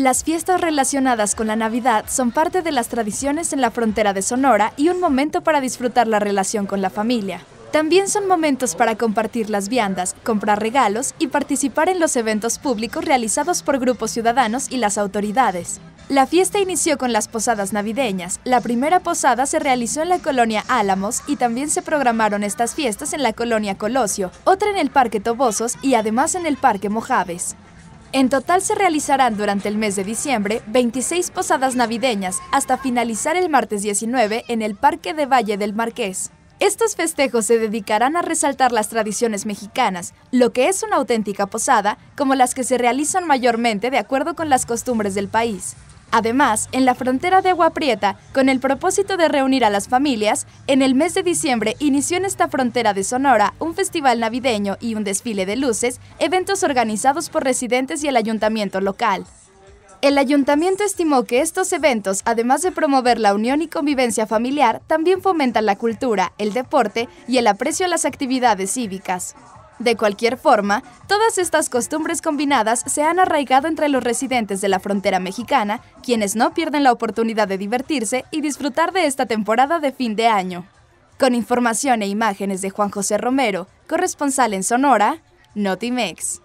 Las fiestas relacionadas con la Navidad son parte de las tradiciones en la frontera de Sonora y un momento para disfrutar la relación con la familia. También son momentos para compartir las viandas, comprar regalos y participar en los eventos públicos realizados por grupos ciudadanos y las autoridades. La fiesta inició con las posadas navideñas. La primera posada se realizó en la colonia Álamos y también se programaron estas fiestas en la colonia Colosio, otra en el Parque Tobosos y además en el Parque Mojaves. En total se realizarán durante el mes de diciembre 26 posadas navideñas hasta finalizar el martes 19 en el Parque de Valle del Marqués. Estos festejos se dedicarán a resaltar las tradiciones mexicanas, lo que es una auténtica posada, como las que se realizan mayormente de acuerdo con las costumbres del país. Además, en la frontera de Agua Prieta, con el propósito de reunir a las familias, en el mes de diciembre inició en esta frontera de Sonora un festival navideño y un desfile de luces, eventos organizados por residentes y el ayuntamiento local. El ayuntamiento estimó que estos eventos, además de promover la unión y convivencia familiar, también fomentan la cultura, el deporte y el aprecio a las actividades cívicas. De cualquier forma, todas estas costumbres combinadas se han arraigado entre los residentes de la frontera mexicana, quienes no pierden la oportunidad de divertirse y disfrutar de esta temporada de fin de año. Con información e imágenes de Juan José Romero, corresponsal en Sonora, Notimex.